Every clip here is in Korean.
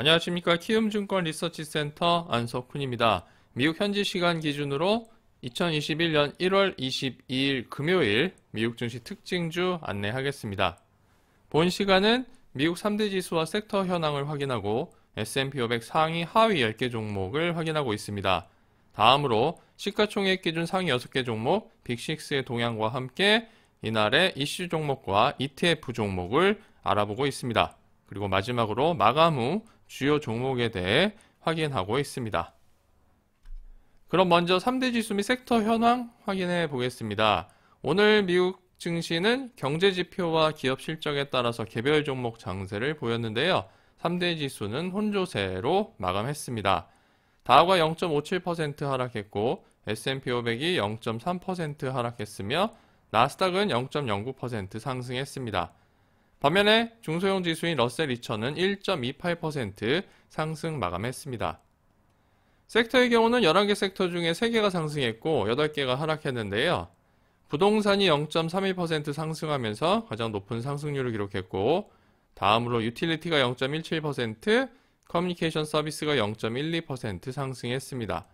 안녕하십니까 키움증권 리서치센터 안석훈입니다. 미국 현지 시간 기준으로 2021년 1월 22일 금요일 미국 증시 특징주 안내하겠습니다. 본 시간은 미국 3대 지수와 섹터 현황을 확인하고 S&P 500 상위 하위 10개 종목을 확인하고 있습니다. 다음으로 시가총액 기준 상위 6개 종목 빅6의 동향과 함께 이날의 이슈 종목과 ETF 종목을 알아보고 있습니다. 그리고 마지막으로 마감 후 주요 종목에 대해 확인하고 있습니다. 그럼 먼저 3대 지수 및 섹터 현황 확인해 보겠습니다. 오늘 미국 증시는 경제 지표와 기업 실적에 따라서 개별 종목 장세를 보였는데요. 3대 지수는 혼조세로 마감했습니다. 다우가 0.57% 하락했고 S&P 500이 0.3% 하락했으며 나스닥은 0.09% 상승했습니다. 반면에 중소형 지수인 러셀 2000은 1.28% 상승 마감했습니다. 섹터의 경우는 11개 섹터 중에 3개가 상승했고 8개가 하락했는데요. 부동산이 0.31% 상승하면서 가장 높은 상승률을 기록했고 다음으로 유틸리티가 0.17%, 커뮤니케이션 서비스가 0.12% 상승했습니다.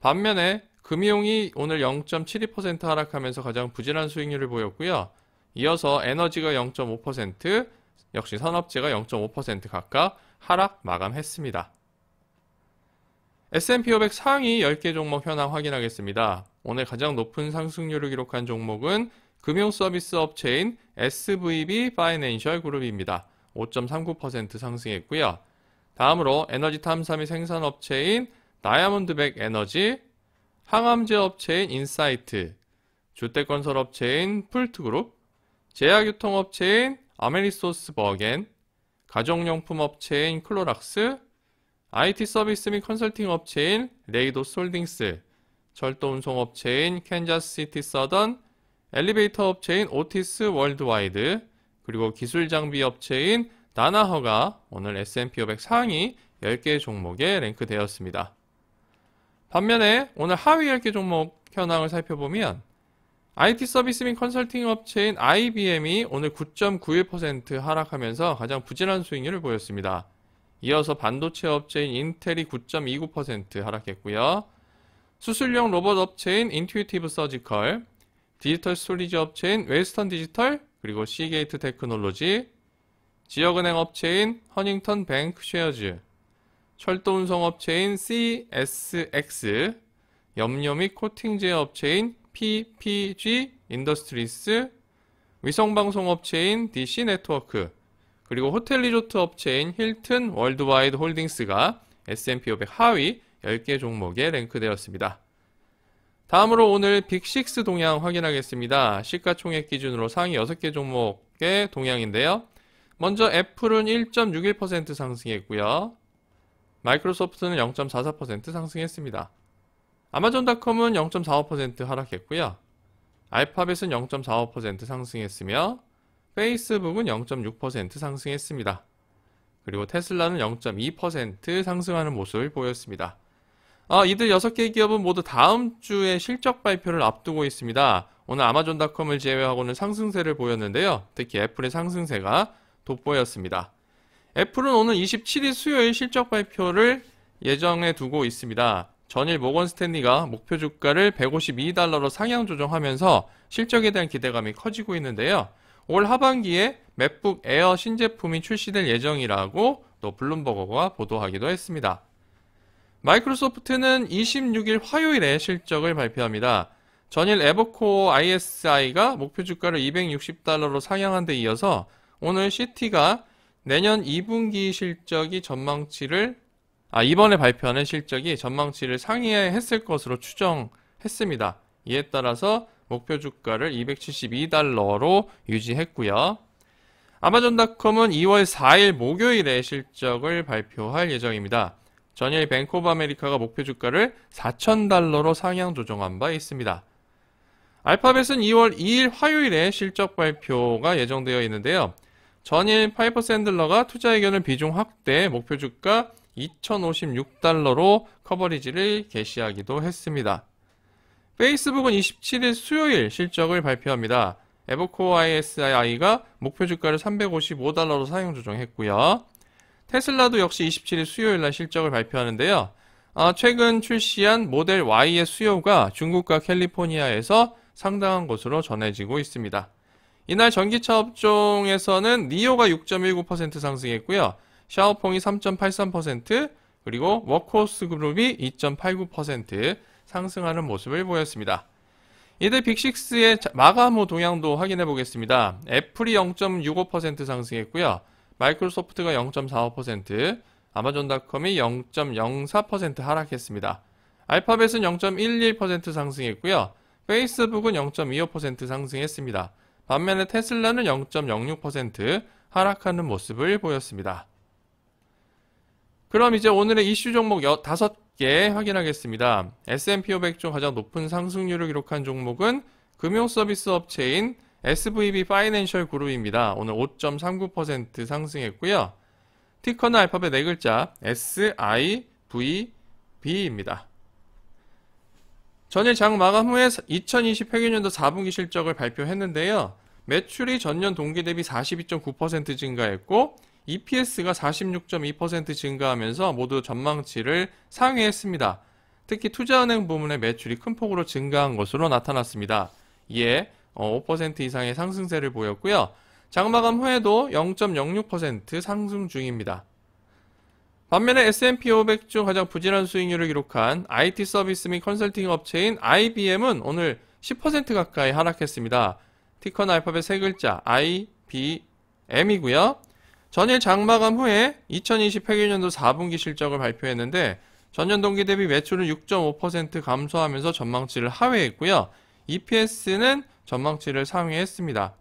반면에 금융이 오늘 0.72% 하락하면서 가장 부진한 수익률을 보였고요. 이어서 에너지가 0.5%, 역시 산업재가 0.5% 각각 하락 마감했습니다. S&P 500 상위 10개 종목 현황 확인하겠습니다. 오늘 가장 높은 상승률을 기록한 종목은 금융 서비스 업체인 SVB 파이낸셜 그룹입니다. 5.39% 상승했고요. 다음으로 에너지 탐사 및 생산 업체인 다이아몬드백 에너지, 항암제 업체인 인사이트, 주택건설 업체인 풀트그룹, 제약유통업체인 아메리소스버겐, 가정용품업체인 클로락스, IT 서비스 및 컨설팅 업체인 레이도솔딩스 철도운송업체인 캔자스시티 서던, 엘리베이터 업체인 오티스 월드와이드, 그리고 기술장비 업체인 나나허가 오늘 S&P 500 상위 10개 종목에 랭크되었습니다. 반면에 오늘 하위 10개 종목 현황을 살펴보면 IT 서비스 및 컨설팅 업체인 IBM이 오늘 9.91% 하락하면서 가장 부진한 수익률을 보였습니다. 이어서 반도체 업체인 인텔이 9.29% 하락했고요. 수술용 로봇 업체인 인튜이티브 서지컬, 디지털 스토리지 업체인 웨스턴 디지털, 그리고 시게이트 테크놀로지, 지역은행 업체인 허닝턴 뱅크 쉐어즈, 철도운송 업체인 CSX, 염료 및 코팅제 업체인 PPG 인더스트리스, 위성방송업체인 DC 네트워크, 그리고 호텔 리조트 업체인 힐튼 월드와이드 홀딩스가 S&P 500 하위 10개 종목에 랭크되었습니다. 다음으로 오늘 빅6 동향 확인하겠습니다. 시가총액 기준으로 상위 6개 종목의 동향인데요. 먼저 애플은 1.61% 상승했고요. 마이크로소프트는 0.44% 상승했습니다. 아마존닷컴은 0.45% 하락했고요. 알파벳은 0.45% 상승했으며 페이스북은 0.6% 상승했습니다. 그리고 테슬라는 0.2% 상승하는 모습을 보였습니다. 아, 이들 6개 기업은 모두 다음 주에 실적 발표를 앞두고 있습니다. 오늘 아마존닷컴을 제외하고는 상승세를 보였는데요. 특히 애플의 상승세가 돋보였습니다. 애플은 오늘 27일 수요일 실적 발표를 예정해 두고 있습니다. 전일 모건 스탠리가 목표 주가를 152달러로 상향 조정하면서 실적에 대한 기대감이 커지고 있는데요. 올 하반기에 맥북 에어 신제품이 출시될 예정이라고 또 블룸버거가 보도하기도 했습니다. 마이크로소프트는 26일 화요일에 실적을 발표합니다. 전일 에버코어 ISI가 목표 주가를 260달러로 상향한 데 이어서 오늘 CT가 내년 2분기 실적이 전망치를 아, 이번에 발표하는 실적이 전망치를 상회했을 것으로 추정했습니다. 이에 따라서 목표 주가를 272달러로 유지했고요. 아마존닷컴은 2월 4일 목요일에 실적을 발표할 예정입니다. 전일 뱅크 오브 아메리카가 목표 주가를 4,000달러로 상향 조정한 바 있습니다. 알파벳은 2월 2일 화요일에 실적 발표가 예정되어 있는데요. 전일 파이퍼 샌들러가 투자 의견을 비중 확대, 목표 주가 2,056달러로 커버리지를 개시하기도 했습니다. 페이스북은 27일 수요일 실적을 발표합니다. 에버코어 ISI가 i 목표 주가를 355달러로 사용 조정했고요. 테슬라도 역시 27일 수요일 날 실적을 발표하는데요. 아, 최근 출시한 모델 Y의 수요가 중국과 캘리포니아에서 상당한 것으로 전해지고 있습니다. 이날 전기차 업종에서는 니오가 6.19% 상승했고요. 샤오펑이 3.83%, 그리고 워크호스 그룹이 2.89% 상승하는 모습을 보였습니다. 이들 빅6의 마감후 동향도 확인해 보겠습니다. 애플이 0.65% 상승했고요. 마이크로소프트가 0.45%, 아마존닷컴이 0.04% 하락했습니다. 알파벳은 0.11% 상승했고요. 페이스북은 0.25% 상승했습니다. 반면에 테슬라는 0.06% 하락하는 모습을 보였습니다. 그럼 이제 오늘의 이슈 종목 5개 확인하겠습니다. S&P 500 중 가장 높은 상승률을 기록한 종목은 금융 서비스 업체인 SVB 파이낸셜 그룹입니다. 오늘 5.39% 상승했고요. 티커는 알파벳 네 글자 SIVB입니다. 전일 장 마감 후에 2020 회계년도 4분기 실적을 발표했는데요. 매출이 전년 동기 대비 42.9% 증가했고 EPS가 46.2% 증가하면서 모두 전망치를 상회했습니다. 특히 투자은행 부문의 매출이 큰 폭으로 증가한 것으로 나타났습니다. 이에 5% 어, 이상의 상승세를 보였고요. 장마감 후에도 0.06% 상승 중입니다. 반면에 S&P 500 중 가장 부진한 수익률을 기록한 IT 서비스 및 컨설팅 업체인 IBM은 오늘 10% 가까이 하락했습니다. 티커는 알파벳 세 글자 IBM이고요. 전일 장마감 후에 2020 회계연도 4분기 실적을 발표했는데 전년 동기 대비 매출은 6.5% 감소하면서 전망치를 하회했고요. EPS는 전망치를 상회했습니다.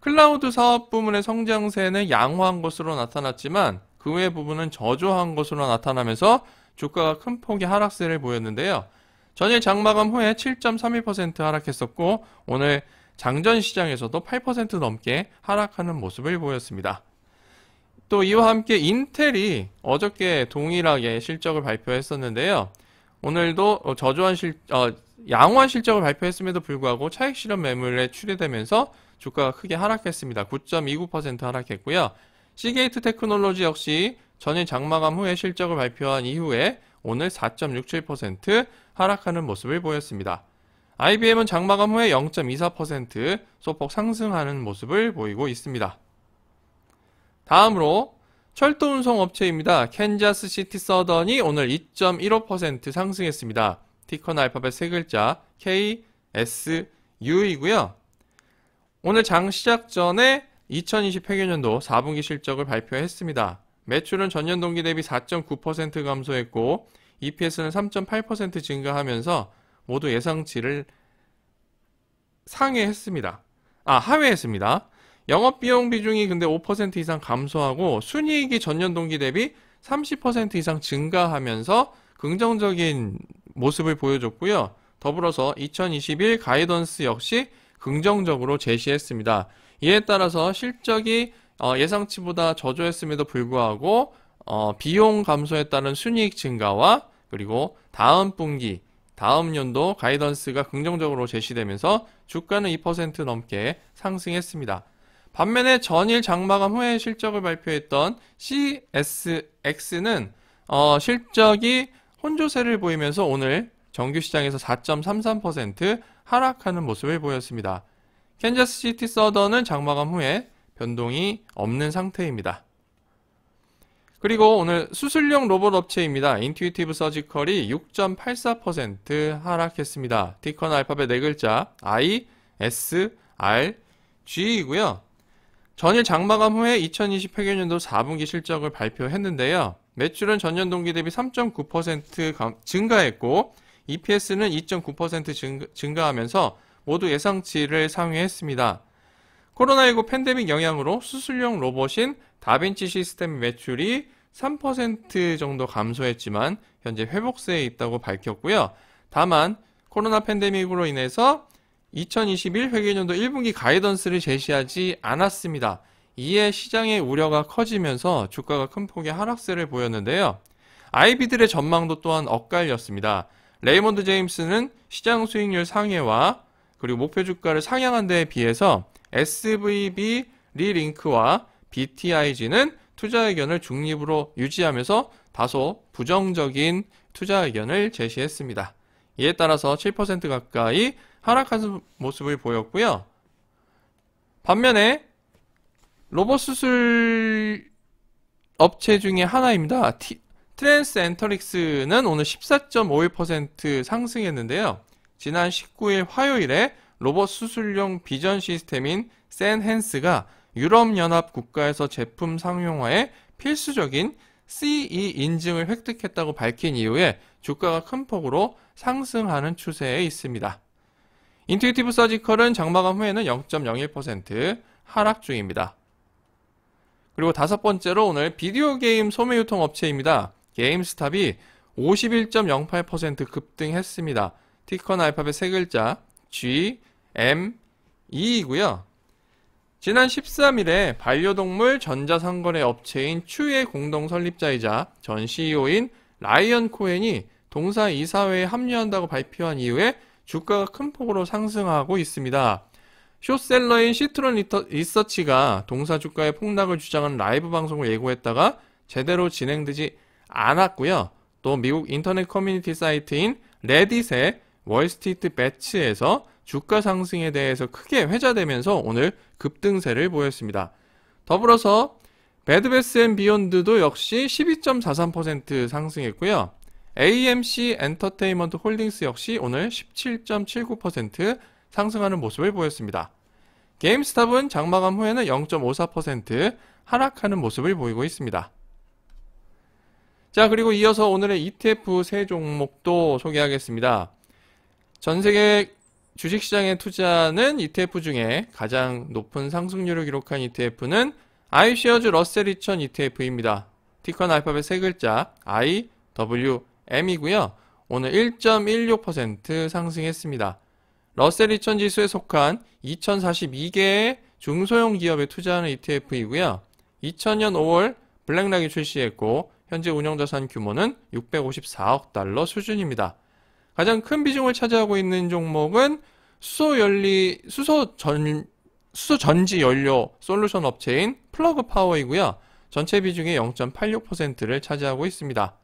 클라우드 사업 부문의 성장세는 양호한 것으로 나타났지만 그 외 부분은 저조한 것으로 나타나면서 주가가 큰 폭의 하락세를 보였는데요. 전일 장마감 후에 7.32% 하락했었고 오늘 장전 시장에서도 8% 넘게 하락하는 모습을 보였습니다. 또 이와 함께 인텔이 어저께 동일하게 실적을 발표했었는데요. 오늘도 어, 저조한 실, 어, 양호한 실적을 발표했음에도 불구하고 차익 실현 매물에 출회되면서 주가가 크게 하락했습니다. 9.29% 하락했고요. 시게이트 테크놀로지 역시 전일 장마감 후에 실적을 발표한 이후에 오늘 4.67% 하락하는 모습을 보였습니다. IBM은 장마감 후에 0.24% 소폭 상승하는 모습을 보이고 있습니다. 다음으로 철도 운송 업체입니다. 캔자스 시티 서던이 오늘 2.15% 상승했습니다. 티커는 알파벳 세 글자 KSU이고요. 오늘 장 시작 전에 2020 회계년도 4분기 실적을 발표했습니다. 매출은 전년 동기 대비 4.9% 감소했고 EPS는 3.8% 증가하면서 모두 예상치를 상회했습니다. 아, 하회했습니다. 영업비용 비중이 근데 5% 이상 감소하고 순이익이 전년 동기 대비 30% 이상 증가하면서 긍정적인 모습을 보여줬고요. 더불어서 2021 가이던스 역시 긍정적으로 제시했습니다. 이에 따라서 실적이 어, 예상치보다 저조했음에도 불구하고 어, 비용 감소에 따른 순이익 증가와 그리고 다음 분기, 다음 연도 가이던스가 긍정적으로 제시되면서 주가는 2% 넘게 상승했습니다. 반면에 전일 장마감 후에 실적을 발표했던 CSX는 어, 실적이 혼조세를 보이면서 오늘 정규 시장에서 4.33% 하락하는 모습을 보였습니다. 캔자스시티 서더는 장마감 후에 변동이 없는 상태입니다. 그리고 오늘 수술용 로봇 업체입니다. 인튜이티브 서지컬이 6.84% 하락했습니다. 티커 알파벳 4글자 I, S, R, G이고요. 전일 장마감 후에 2020 회계연도 4분기 실적을 발표했는데요. 매출은 전년 동기 대비 3.9% 증가했고 EPS는 2.9% 증가하면서 모두 예상치를 상회했습니다. 코로나19 팬데믹 영향으로 수술용 로봇인 다빈치 시스템 매출이 3% 정도 감소했지만 현재 회복세에 있다고 밝혔고요. 다만 코로나 팬데믹으로 인해서 2021 회계연도 1분기 가이던스를 제시하지 않았습니다. 이에 시장의 우려가 커지면서 주가가 큰 폭의 하락세를 보였는데요. 아이비들의 전망도 또한 엇갈렸습니다. 레이먼드 제임스는 시장 수익률 상회와 그리고 목표 주가를 상향한 데에 비해서 SVB 리링크와 BTIG는 투자 의견을 중립으로 유지하면서 다소 부정적인 투자 의견을 제시했습니다. 이에 따라서 7% 가까이 하락하는 모습을 보였고요. 반면에 로봇 수술 업체 중에 하나입니다. 티, 트랜스 엔터릭스는 오늘 14.51% 상승했는데요. 지난 19일 화요일에 로봇 수술용 비전 시스템인 센헨스가 유럽연합 국가에서 제품 상용화에 필수적인 CE 인증을 획득했다고 밝힌 이후에 주가가 큰 폭으로 상승하는 추세에 있습니다. 인투이티브 서지컬은 장마감 후에는 0.01% 하락 중입니다. 그리고 다섯 번째로 오늘 비디오 게임 소매 유통 업체입니다. 게임스탑이 51.08% 급등했습니다. 티커나 알파벳 세 글자 G, M, E이고요. 지난 13일에 반려동물 전자상거래 업체인 추의 공동 설립자이자 전 CEO인 라이언 코엔이 동사 이사회에 합류한다고 발표한 이후에 주가가 큰 폭으로 상승하고 있습니다. 쇼셀러인 시트론 리서치가 동사 주가의 폭락을 주장한 라이브 방송을 예고했다가 제대로 진행되지 않았고요. 또 미국 인터넷 커뮤니티 사이트인 레딧의 월스트리트 배치에서 주가 상승에 대해서 크게 회자되면서 오늘 급등세를 보였습니다. 더불어서 배드베스 앤 비욘드도 역시 12.43% 상승했고요. AMC 엔터테인먼트 홀딩스 역시 오늘 17.79% 상승하는 모습을 보였습니다. 게임스탑은 장마감 후에는 0.54% 하락하는 모습을 보이고 있습니다. 자 그리고 이어서 오늘의 ETF 세 종목도 소개하겠습니다. 전세계 주식시장에 투자하는 ETF 중에 가장 높은 상승률을 기록한 ETF는 i s 아이시어즈 러셀 2000 ETF입니다. 티커는 알파벳 세 글자 i w M이고요. 오늘 1.16% 상승했습니다. 러셀 2000 지수에 속한 2042개의 중소형 기업에 투자하는 ETF이고요. 2000년 5월 블랙락이 출시했고 현재 운영자산 규모는 654억 달러 수준입니다. 가장 큰 비중을 차지하고 있는 종목은 수소 연리 수소 전 수소 전지 연료 솔루션 업체인 플러그 파워이고요. 전체 비중의 0.86%를 차지하고 있습니다.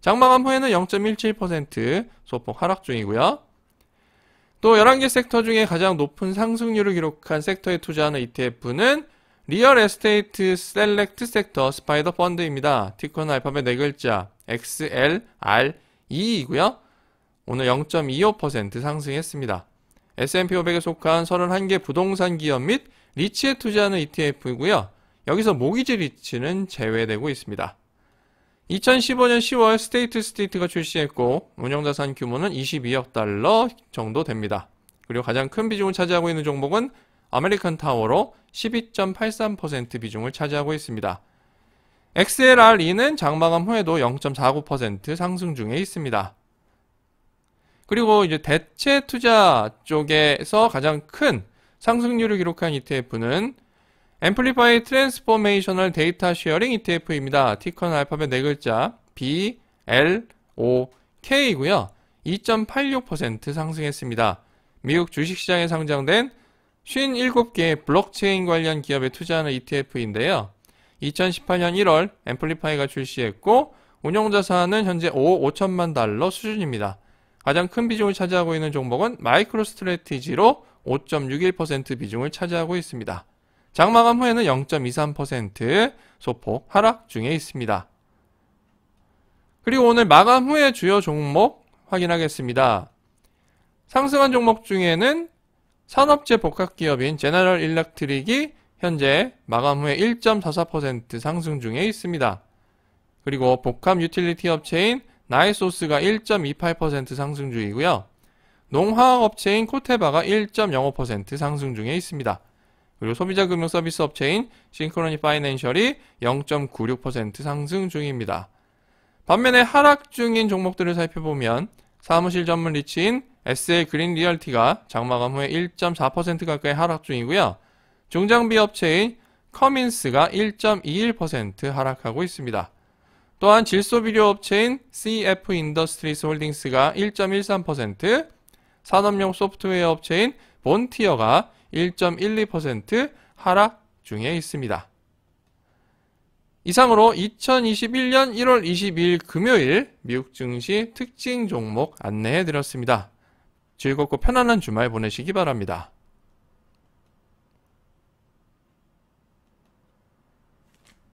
장마감 후에는 0.17% 소폭 하락 중이고요. 또 11개 섹터 중에 가장 높은 상승률을 기록한 섹터에 투자하는 ETF는 리얼 에스테이트 셀렉트 섹터 스파이더 펀드입니다. 티커는 알파벳 4글자 XLRE이고요. 오늘 0.25% 상승했습니다. S&P 500에 속한 31개 부동산 기업 및 리츠에 투자하는 ETF이고요. 여기서 모기지 리츠는 제외되고 있습니다. 2015년 10월 스테이트 스테이트가 출시했고 운영자산 규모는 22억 달러 정도 됩니다. 그리고 가장 큰 비중을 차지하고 있는 종목은 아메리칸 타워로 12.83% 비중을 차지하고 있습니다. XLRE는 장마감 후에도 0.49% 상승 중에 있습니다. 그리고 이제 대체 투자 쪽에서 가장 큰 상승률을 기록한 ETF는 앰플리파이 트랜스포메이셔널 데이터 쉐어링 ETF입니다. 티커는 알파벳 4글자 B, L, O, K이고요. 2.86% 상승했습니다. 미국 주식시장에 상장된 57개의 블록체인 관련 기업에 투자하는 ETF인데요. 2018년 1월 앰플리파이가 출시했고 운용자산은 현재 5억 5천만 달러 수준입니다. 가장 큰 비중을 차지하고 있는 종목은 마이크로스트레티지로 5.61% 비중을 차지하고 있습니다. 장마감 후에는 0.23% 소폭 하락 중에 있습니다. 그리고 오늘 마감 후에 주요 종목 확인하겠습니다. 상승한 종목 중에는 산업재 복합기업인 제너럴 일렉트릭이 현재 마감 후에 1.44% 상승 중에 있습니다. 그리고 복합 유틸리티 업체인 나이소스가 1.28% 상승 중이고요. 농화학 업체인 코테바가 1.05% 상승 중에 있습니다. 그리고 소비자 금융 서비스 업체인 싱크로니 파이낸셜이 0.96% 상승 중입니다. 반면에 하락 중인 종목들을 살펴보면 사무실 전문 리치인 SA 그린 리얼티가 장마감 후에 1.4% 가까이 하락 중이고요. 중장비 업체인 커민스가 1.21% 하락하고 있습니다. 또한 질소비료 업체인 CF 인더스트리스 홀딩스가 1.13%, 산업용 소프트웨어 업체인 본티어가 1.12% 하락 중에 있습니다. 이상으로 2021년 1월 22일 금요일 미국 증시 특징 종목 안내해 드렸습니다. 즐겁고 편안한 주말 보내시기 바랍니다.